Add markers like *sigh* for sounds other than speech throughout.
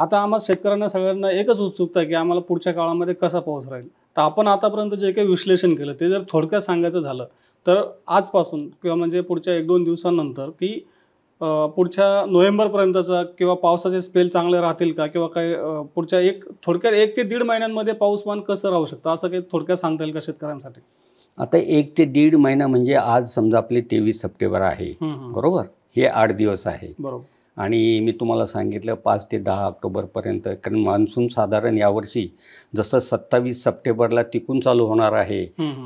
आता आम्हाला शेतकऱ्यांना सगळ्यांना एकच उत्सुकता आहे की आम्हाला पुढच्या काळामध्ये कसा पाऊस राहील तर आपण आतापर्यंत जे काही विश्लेषण केलं ते जर थोडक्यात सांगायचं झालं तर आजपासून किंवा म्हणजे पुढच्या एक दोन दिवसांनंतर की पुढच्या नोव्हेंबरपर्यंतचा किंवा पावसाचे स्पेल चांगले राहतील का किंवा काही पुढच्या एक थोडक्यात एक ते दीड महिन्यांमध्ये पाऊसमान कसं राहू शकतं असं काही थोडक्यात सांगता येईल का शेतकऱ्यांसाठी आता एक ते दीड महिना म्हणजे आज समजा आपले तेवीस सप्टेंबर आहे बरोबर हे आठ दिवस आहे बरोबर आणि मी तुम्हाला सांगितलं पाच ते दहा ऑक्टोबरपर्यंत कारण मान्सून साधारण यावर्षी जसं सत्तावीस सप्टेंबरला तिकून चालू होणार आहे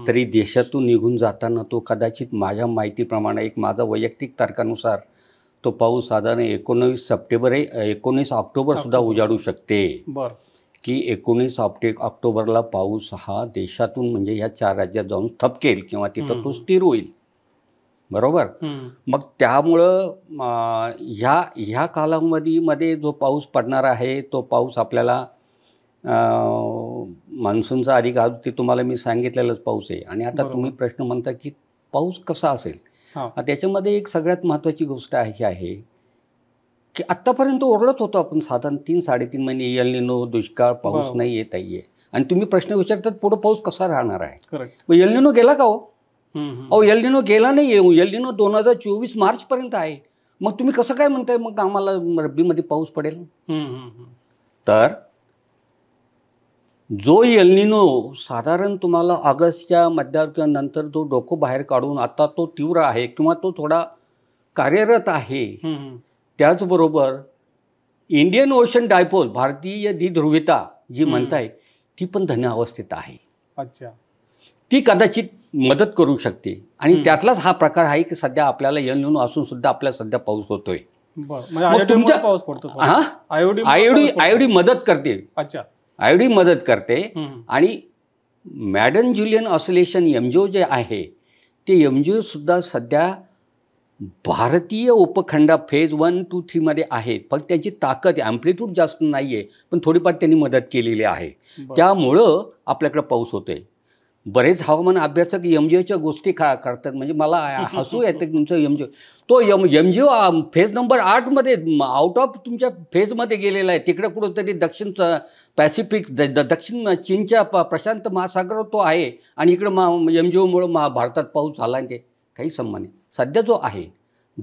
तरी देशातून निघून जाताना तो कदाचित माझ्या माहितीप्रमाणे एक माझा वैयक्तिक तारखानुसार तो पाऊस साधारण एकोणवीस सप्टेंबर एकोणीस ऑक्टोबर सुद्धा उजाडू शकते की एकोणीस ऑप्टे ऑक्टोबरला पाऊस हा देशातून म्हणजे ह्या चार राज्यात जाऊन थपकेल किंवा तिथं तो स्थिर होईल बरोबर मग त्यामुळं ह्या ह्या कालावधीमध्ये जो पाऊस पडणार आहे तो पाऊस आपल्याला मान्सूनचा अधिक आज ते तुम्हाला मी सांगितलेलाच पाऊस आहे आणि आता तुम्ही प्रश्न म्हणता की पाऊस कसा असेल त्याच्यामध्ये एक सगळ्यात महत्त्वाची गोष्ट ही आहे की आत्तापर्यंत ओरडत होतो आपण साधारण तीन साडेतीन महिने येल निनो दुष्काळ पाऊस हो. नाही येत आहे आणि तुम्ही प्रश्न विचारतात पुढं पाऊस कसा राहणार आहे मग येल निनो गेला का हो अहो एलडीनो गेला नाही येऊ हो. एलडीनो दोन हजार चोवीस मार्च पर्यंत आहे मग तुम्ही कसं काय म्हणताय मग आम्हाला रब्बीमध्ये पाऊस पडेल तर जो एलनिनो साधारण तुम्हाला ऑगस्टच्या मध्यावर नंतर जो डोकं बाहेर काढून आता तो तीव्र आहे किंवा तो थोडा कार्यरत आहे त्याचबरोबर इंडियन ओशन डायपोल भारतीय द्विध्रुविता जी म्हणताय ती पण धन्य अवस्थेत आहे अच्छा ती कदाचित मदत करू शकते आणि त्यातलाच हा प्रकार आहे की सध्या आपल्याला यन येऊन असून सुद्धा आपल्याला सध्या पाऊस होतोय म्हणजे पाऊस पडतो आयोडी आयोडी मदत करते अच्छा आयोडी मदत करते आणि मॅडन ज्युलियन ऑसिलेशन एमजीओ जे आहे ते एमजीओ सुद्धा सध्या भारतीय उपखंड फेज वन टू थ्रीमध्ये आहेत पण त्याची ताकद ॲम्प्लिट्यूड जास्त नाहीये पण थोडीफार त्यांनी मदत केलेली आहे त्यामुळं आपल्याकडे पाऊस होतोय बरेच हवामान अभ्यासक एम जी ओच्या गोष्टी खा करतात म्हणजे मला *laughs* हसू येते तुमचं ओ तो M G O phase number आठमध्ये आउट ऑफ तुमच्या फेजमध्ये गेलेला आहे तिकडे कुठंतरी दक्षिण पॅसिफिक द दक्षिण चीनच्या प प्रशांत महासागर तो आहे आणि इकडं मा ओमुळं महा भारतात पाऊस झाला ते काही संबंध नाही सध्या जो आहे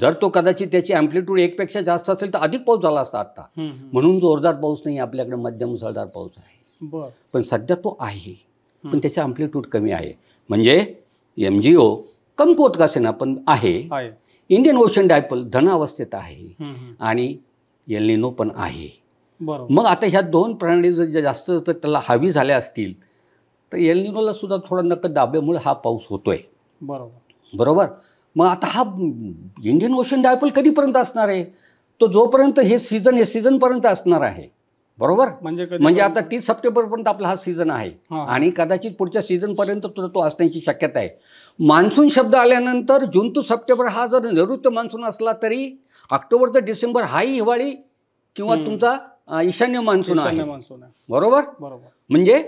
जर तो कदाचित त्याची अँप्लिट्यूड एकपेक्षा जास्त असेल तर अधिक पाऊस झाला असता आत्ता म्हणून जोरदार पाऊस नाही आपल्याकडे मध्यम मुसळधार पाऊस आहे पण सध्या तो आहे पण त्याचं अँप्लिट्यूड कमी आहे म्हणजे एम जी ओ पण आहे इंडियन ओशन डायपल अवस्थेत आहे आणि एलनिनो पण आहे मग आता ह्या दोन प्रणाली जर जास्त त्याला हावी झाल्या असतील तर एलनिनोला सुद्धा थोडा नकद दाब्यामुळे हा पाऊस होतोय बरोबर बरोबर मग आता हा इंडियन ओशन डायपल कधीपर्यंत असणार आहे तो जोपर्यंत हे सीझन हे सीझनपर्यंत असणार आहे बरोबर म्हणजे म्हणजे आता तीस पर्यंत आपला हा सीझन आहे आणि कदाचित पुढच्या सीझनपर्यंत तो असण्याची शक्यता आहे मान्सून शब्द आल्यानंतर जून टू सप्टेंबर हा जर निवृत्त मान्सून असला तरी ऑक्टोबर ते डिसेंबर हाही हिवाळी किंवा तुमचा ईशान्य मान्सून आहे बरोबर बरोबर म्हणजे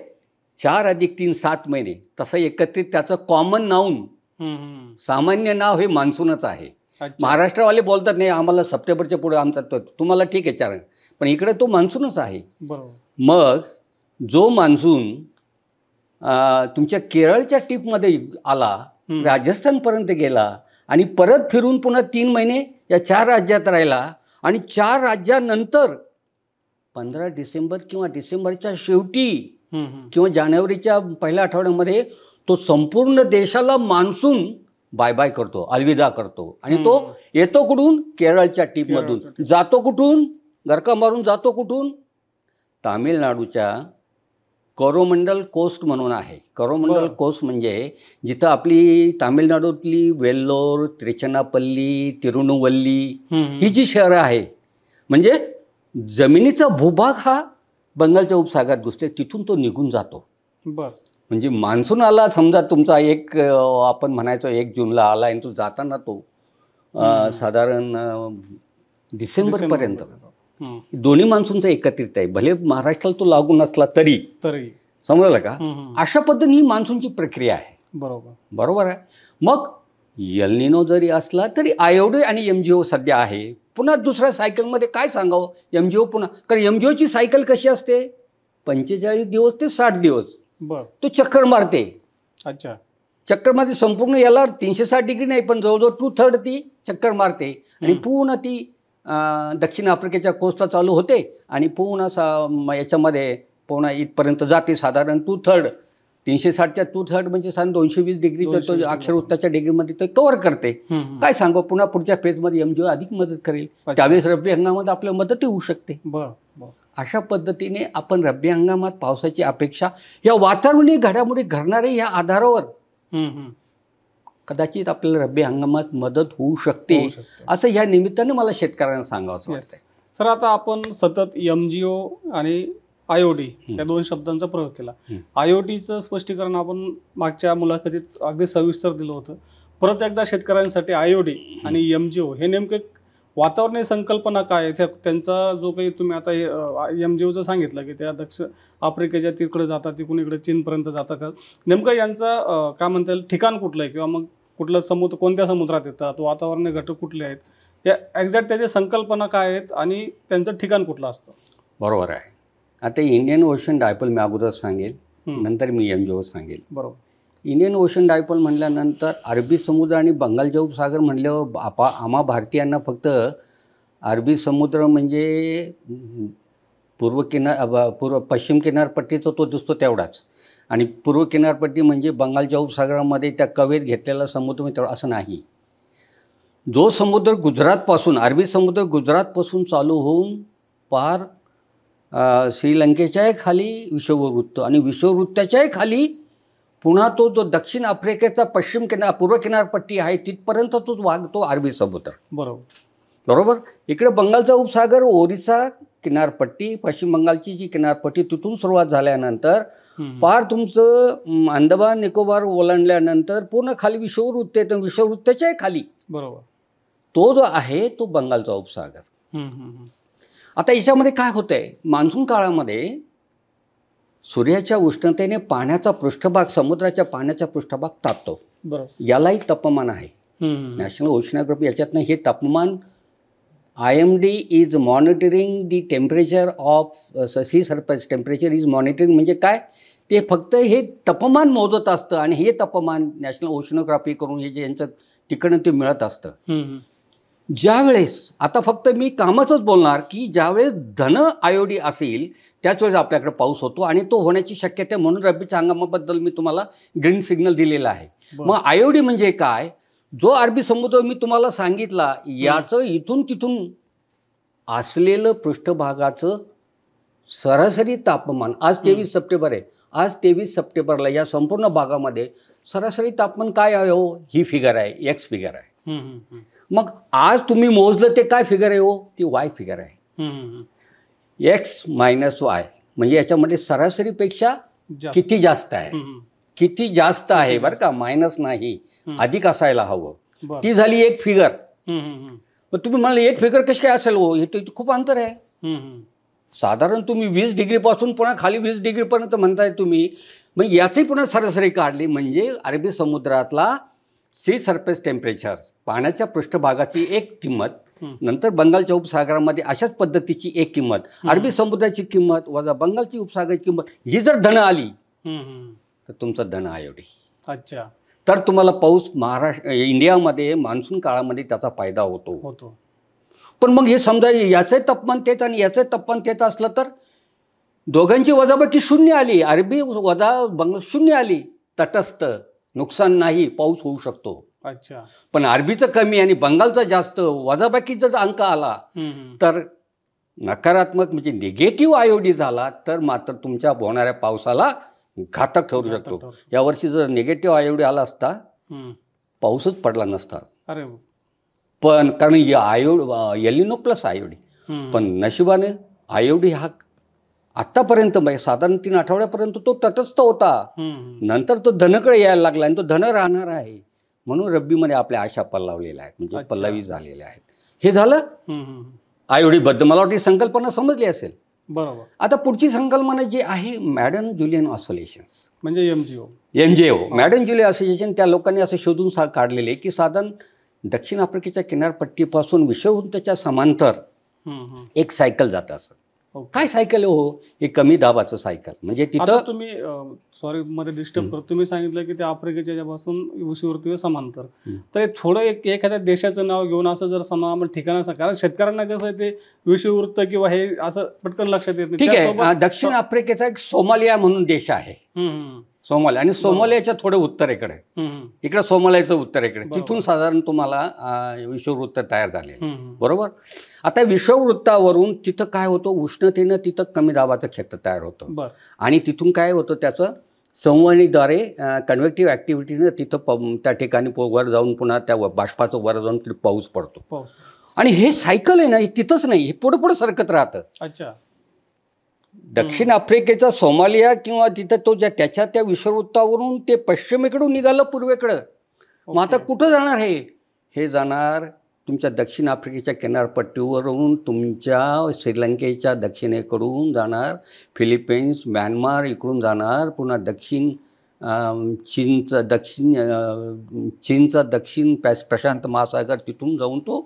चार अधिक तीन सात महिने तसं एकत्रित त्याचं कॉमन नाऊन सामान्य नाव हे मान्सूनच आहे महाराष्ट्रवाले बोलतात नाही आम्हाला सप्टेंबरच्या पुढे आमचा तुम्हाला ठीक आहे चार पण इकडे तो मान्सूनच आहे मग जो मान्सून तुमच्या केरळच्या टीपमध्ये आला राजस्थानपर्यंत गेला आणि परत फिरून पुन्हा तीन महिने या चार राज्यात राहिला आणि चार राज्यानंतर पंधरा डिसेंबर किंवा डिसेंबरच्या शेवटी किंवा जानेवारीच्या पहिल्या आठवड्यामध्ये तो संपूर्ण देशाला मान्सून बाय बाय करतो अलविदा करतो आणि तो येतो कुठून केरळच्या टीपमधून जातो कुठून गरका मारून जातो कुठून तामिळनाडूच्या करोमंडल कोस्ट म्हणून आहे करोमंडल कोस्ट म्हणजे जिथं आपली तामिळनाडूतली वेल्लोर त्रिचनापल्ली तिरुनुवल्ली ही जी शहरं आहे म्हणजे जमिनीचा भूभाग हा बंगालच्या उपसागरात घुसते तिथून तो निघून जातो म्हणजे मान्सून आला समजा तुमचा एक आपण म्हणायचो एक जूनला आला आणि तो जाताना तो साधारण डिसेंबरपर्यंत दोन्ही मान्सूनचा एकत्रित आहे भले महाराष्ट्राला तो लागू नसला तरी तरी समजलं का अशा पद्धतीने ही मान्सूनची प्रक्रिया आहे बरोबर बरोबर आहे मग यलनिनो जरी असला तरी आयोडे आणि एम जी ओ सध्या आहे पुन्हा दुसऱ्या सायकलमध्ये काय सांगावं एम जी ओ पुन्हा कारण एम जी ओची सायकल कशी असते पंचेचाळीस दिवस ते साठ दिवस तो चक्कर मारते अच्छा चक्कर मारते संपूर्ण याला तीनशे साठ डिग्री नाही पण जवळजवळ टू थर्ड ती चक्कर मारते आणि पूर्ण ती दक्षिण आफ्रिकेच्या कोस्टला चालू होते आणि पूर्ण सा याच्यामध्ये पूर्ण इथपर्यंत जाते साधारण टू थर्ड तीनशे साठच्या टू थर्ड म्हणजे साधारण दोनशे वीस डिग्री तर अक्षर उत्तरच्या डिग्रीमध्ये ते कव्हर करते काय सांगू पुन्हा पुढच्या फेजमध्ये एम अधिक मदत करेल त्यावेळेस रब्बी हंगामात आपल्याला मदत होऊ शकते अशा पद्धतीने आपण रब्बी हंगामात पावसाची अपेक्षा या वातावरणी घडामोडी घडणारे या आधारावर कदाचित आपल्याला रब्बी हंगामात मदत होऊ शकते असं या निमित्ताने मला शेतकऱ्यांना सांगावं सर आता आपण सतत एम जी ओ आणि डी या दोन शब्दांचा प्रयोग केला डीचं स्पष्टीकरण आपण मागच्या मुलाखतीत अगदी सविस्तर दिलं होतं परत एकदा शेतकऱ्यांसाठी आयओडी आणि एम जी ओ हे नेमके वातावरणीय संकल्पना काय त्यांचा जो काही तुम्ही आता एम जी ओचं सांगितलं की त्या दक्ष आफ्रिकेच्या तिकडे जातात तिकडून इकडे चीनपर्यंत जातात नेमकं यांचं काय म्हणता येईल ठिकाण कुठलं आहे किंवा मग कुठलं समुद्र कोणत्या समुद्रात येतात वातावरणीय घटक कुठले आहेत या एक्झॅक्ट त्याचे संकल्पना काय आहेत आणि त्यांचं ठिकाण कुठलं असतं बरोबर आहे आता इंडियन ओशन डायपल मी अगोदर सांगेल नंतर मी एम जीओ सांगेल बरोबर इंडियन ओशन डायपल म्हटल्यानंतर अरबी समुद्र आणि बंगालच्या उपसागर म्हणल्यावर आपा आम्हा भारतीयांना फक्त अरबी समुद्र म्हणजे पूर्व किनार पूर्व पश्चिम किनारपट्टीचा तो दिसतो तेवढाच आणि पूर्व किनारपट्टी म्हणजे बंगालच्या उपसागरामध्ये त्या कवेत घेतलेला समुद्र मित्र असं नाही जो समुद्र गुजरातपासून अरबी समुद्र गुजरातपासून चालू होऊन पार श्रीलंकेच्याही खाली विश्ववृत्त आणि विश्ववृत्ताच्याही खाली पुन्हा तो जो दक्षिण आफ्रिकेचा पश्चिम किनार पूर्व किनारपट्टी आहे तिथपर्यंत तोच वागतो अरबी समुद्र बरोबर बरोबर इकडे बंगालचा उपसागर ओरिसा किनारपट्टी पश्चिम बंगालची जी किनारपट्टी तिथून सुरुवात झाल्यानंतर पार तुमचं अंदमान निकोबार ओलांडल्यानंतर पूर्ण खाली विश्ववृत्ते येतं खाली बरोबर तो जो आहे तो बंगालचा उपसागर आता याच्यामध्ये काय होतंय मान्सून काळामध्ये सूर्याच्या उष्णतेने पाण्याचा पृष्ठभाग समुद्राच्या पाण्याचा पृष्ठभाग तापतो बरोबर यालाही तापमान आहे नॅशनल ओशनोग्राफी याच्यातनं हे तापमान I M D is monitoring the temperature of sea सरपंच टेम्परेचर इज मॉनिटरिंग म्हणजे काय ते फक्त हे तापमान मोजत असतं आणि हे तापमान नॅशनल ओशनोग्राफी करून हे जे यांचं तिकडनं ते मिळत असतं ज्यावेळेस आता फक्त मी कामाचंच बोलणार की ज्यावेळेस धन आयोडी असेल त्याच वेळेस आपल्याकडे पाऊस होतो आणि तो होण्याची शक्यता म्हणून रब्बीच्या हंगामाबद्दल मी तुम्हाला ग्रीन सिग्नल दिलेला आहे मग आयोडी म्हणजे काय जो अरबी समुद्र मी तुम्हाला सांगितला याचं इथून तिथून असलेलं पृष्ठभागाचं सरासरी तापमान आज तेवीस सप्टेंबर आहे आज तेवीस सप्टेंबरला या संपूर्ण भागामध्ये सरासरी तापमान काय आहे हो ही फिगर आहे एक्स फिगर आहे मग आज तुम्ही मोजलं ते काय फिगर आहे हो ती वाय फिगर आहे एक्स मायनस वाय म्हणजे याच्यामध्ये सरासरीपेक्षा किती जास्त आहे किती जास्त आहे बरं का मायनस नाही अधिक असायला हवं ती झाली एक फिगर मग तुम्ही म्हणाल एक फिगर कशी काय असेल हो हे खूप अंतर आहे साधारण तुम्ही वीस डिग्रीपासून पुन्हा खाली वीस डिग्रीपर्यंत म्हणताय तुम्ही मग याची पुन्हा सरासरी काढली म्हणजे अरबी समुद्रातला सी सरफेस टेम्परेचर पाण्याच्या पृष्ठभागाची एक किंमत नंतर बंगालच्या उपसागरामध्ये अशाच पद्धतीची एक किंमत अरबी समुद्राची किंमत वजा बंगालची उपसागराची किंमत ही जर धन आली तर तुमचं धन आहे एवढी अच्छा तर तुम्हाला पाऊस महाराष्ट्र इंडियामध्ये मान्सून काळामध्ये त्याचा फायदा होतो होतो पण मग हे समजा याचे तापमान तेच आणि याचे तापमान तेच असलं तर दोघांची वजाबाकी शून्य आली अरबी वजा बंग शून्य आली तटस्थ नुकसान नाही पाऊस होऊ शकतो अच्छा पण अरबीचं कमी आणि बंगालचा जास्त वजाबाकीचा जर अंक आला तर नकारात्मक म्हणजे निगेटिव्ह आयोडी झाला तर मात्र तुमच्या होणाऱ्या पावसाला घातक ठरू शकतो यावर्षी जर निगेटिव्ह एवढी आला असता पाऊसच पडला नसता अरे पण कारण आयोड येलिनो प्लस आयोडी पण नशिबाने आयोडी हा आतापर्यंत म्हणजे साधारण तीन आठवड्यापर्यंत तो तटस्थ होता नंतर तो धनकडे यायला लागला आणि तो धन राहणार आहे म्हणून रब्बीमध्ये आपल्या आशा पल्लावलेल्या आहेत म्हणजे पल्लवी झालेल्या आहेत हे झालं बद्दल मला वाटते संकल्पना समजली असेल बरोबर आता पुढची संकल्पना जी आहे मॅडम जुलियन असोसिएशन म्हणजे MGO MGO Madden Julian oscillation त्या लोकांनी असं शोधून सा काढलेले की साधन दक्षिण आफ्रिकेच्या किनारपट्टीपासून त्याच्या समांतर एक सायकल जात असत काय सायकल हो हे कमी दाबाचं सायकल म्हणजे तिथं तुम्ही सॉरी मध्ये डिस्टर्ब करतो तुम्ही सांगितलं की ते आफ्रिकेच्या पासून उशीवरती समांतर तर थोडं एक एखाद्या देशाचं नाव घेऊन असं जर समा ठिकाण असं कारण शेतकऱ्यांना कसं ते विषुवृत्त किंवा हे असं पटकन लक्षात येत नाही ठीक आहे दक्षिण आफ्रिकेचा एक सोमालिया म्हणून देश आहे सोमाले आणि सोमालियाच्या थोडे उत्तरेकडे इकडे सोमालयाचं उत्तरेकडे तिथून साधारण तुम्हाला विषुववृत्त तयार झाले बरोबर आता विषुववृत्तावरून तिथं काय होतं उष्णतेनं तिथं कमी दाबाचं क्षेत्र तयार होतं आणि तिथून काय होतं त्याचं संवहनीद्वारे कन्व्हेक्टिव्ह ऍक्टिव्हिटीनं तिथं त्या ठिकाणी वर जाऊन पुन्हा त्या बाष्पाचं वर जाऊन तिथे पाऊस पडतो आणि हे सायकल आहे ना तिथंच नाही हे पुढं पुढे सरकत राहतं अच्छा दक्षिण आफ्रिकेचा सोमालिया किंवा तिथं तो ज्या त्याच्या त्या विषवृत्तावरून ते पश्चिमेकडून निघालं पूर्वेकडं मग आता कुठं जाणार हे हे जाणार तुमच्या दक्षिण आफ्रिकेच्या किनारपट्टीवरून तुमच्या श्रीलंकेच्या दक्षिणेकडून जाणार फिलिपिन्स म्यानमार इकडून जाणार पुन्हा दक्षिण चीनचा दक्षिण चीनचा दक्षिण प्रशांत महासागर तिथून जाऊन तो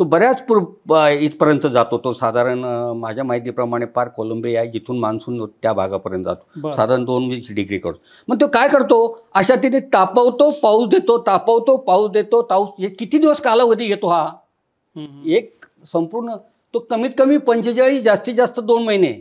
तो बऱ्याच पूर्व इथपर्यंत जातो तो साधारण माझ्या माहितीप्रमाणे पार कोलंबिया जिथून मान्सून त्या भागापर्यंत जातो साधारण दोन वीस डिग्री करतो मग तो काय करतो अशा तिने तापवतो पाऊस देतो तापवतो पाऊस देतो ताऊस किती दिवस कालावधी येतो हा एक संपूर्ण तो कमीत कमी पंचेचाळीस जास्तीत जास्त दोन महिने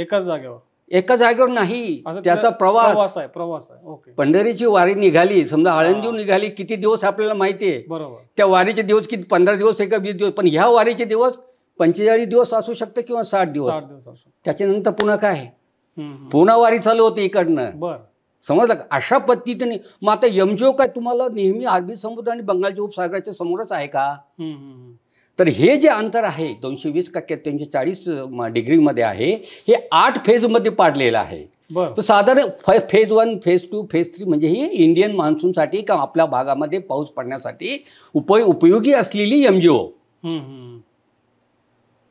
एकाच जागेवर एका जागेवर नाही त्याचा प्रवास आहे प्रवास आहे ओके पंढरीची वारी निघाली समजा आळंदीहून निघाली किती दिवस आपल्याला माहिती आहे बरोबर त्या वारीचे दिवस किती पंधरा दिवस एका वीस दिवस पण ह्या वारीचे दिवस पंचेचाळीस दिवस असू शकते किंवा साठ दिवस त्याच्यानंतर पुन्हा काय पुन्हा वारी चालू होते इकडनं बरं समजलं अशा पद्धतीने मग आता यमजो काय तुम्हाला नेहमी अरबी समुद्र आणि बंगालच्या उपसागराच्या समोरच आहे का तर हे जे अंतर आहे दोनशे वीस का तीनशे चाळीस डिग्रीमध्ये आहे हे आठ फेजमध्ये पाडलेलं आहे बरं साधारण phase one phase two phase three म्हणजे ही इंडियन मान्सूनसाठी किंवा आपल्या भागामध्ये पाऊस पडण्यासाठी उपय उपयोगी असलेली एम जी ओ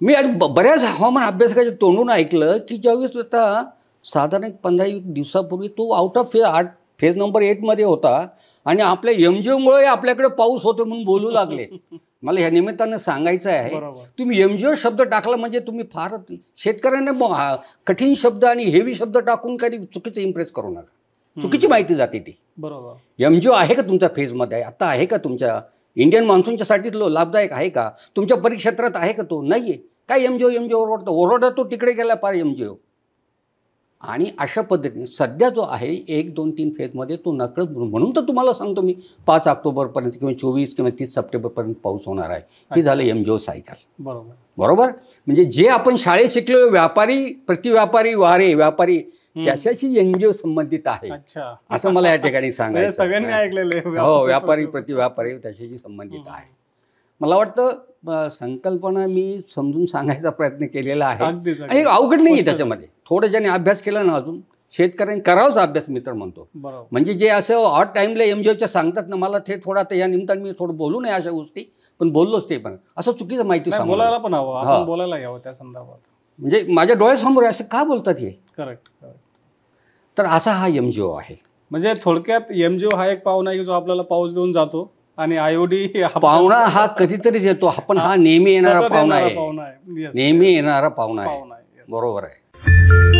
मी आज बऱ्याच हवामान अभ्यासकाच्या तोंडून ऐकलं की ज्यावेळेस आता साधारण एक पंधरा दिवसापूर्वी तो आउट ऑफ फेज आठ फेज नंबर एटमध्ये होता आणि आपल्या एम जी ओमुळे आपल्याकडे पाऊस होतो म्हणून बोलू लागले *laughs* मला ह्या निमित्तानं सांगायचं आहे तुम्ही एमजीओ शब्द टाकला म्हणजे तुम्ही फार शेतकऱ्यांना कठीण शब्द आणि हेवी शब्द टाकून काही चुकीचं इम्प्रेस करू नका चुकीची माहिती जाते ती बरोबर एमजीओ आहे का तुमच्या फेजमध्ये आत्ता आहे का तुमच्या इंडियन मान्सूनच्यासाठी लाभदायक आहे का तुमच्या परिक्षेत्रात आहे का तो नाही आहे काय एमजीओ एमजीओ ओरडतो ओरडतो तिकडे गेला फार एमजीओ आणि अशा पद्धतीने सध्या जो आहे एक दोन तीन फेजमध्ये तो नकळत म्हणून तर तुम्हाला सांगतो मी पाच ऑक्टोबरपर्यंत किंवा चोवीस किंवा तीस सप्टेंबरपर्यंत पाऊस होणार आहे हे झालं एमजीओ सायकल बरोबर बरोबर म्हणजे जे आपण शाळेत शिकलो व्यापारी प्रतिव्यापारी वारे व्यापारी त्याच्याशी एनजीओ संबंधित आहे असं मला या ठिकाणी *laughs* म्हणजे सांगायचं सगळ्यांनी ऐकलेलं हो व्यापारी प्रतिव्यापारी त्याच्याशी संबंधित आहे मला वाटतं संकल्पना मी समजून सांगायचा प्रयत्न केलेला आहे आणि अवघड नाही त्याच्यामध्ये थोडं ज्याने अभ्यास केला ना अजून शेतकऱ्यांनी करावाच अभ्यास मित्र म्हणतो म्हणजे जे असं ऑट टाईमला एम जी ओच्या सांगतात ना मला ते थोडा या निमित्तानं मी थोडं बोलू नये अशा गोष्टी पण बोललोच ते पण असं चुकीचं माहिती बोलायला पण हवं बोलायला त्या संदर्भात म्हणजे माझ्या डोळ्यासमोर असं का बोलतात हे करेक्ट तर असा हा एम आहे म्हणजे थोडक्यात एम हा एक पाहुणा आहे जो आपल्याला पाऊस देऊन जातो आणि आयओडी *laughs* पाहुणा हा *laughs* कधीतरीच येतो आपण हा नेहमी येणारा पाहुणा आहे नेहमी येणारा पाहुणा आहे बरोबर आहे Thank you.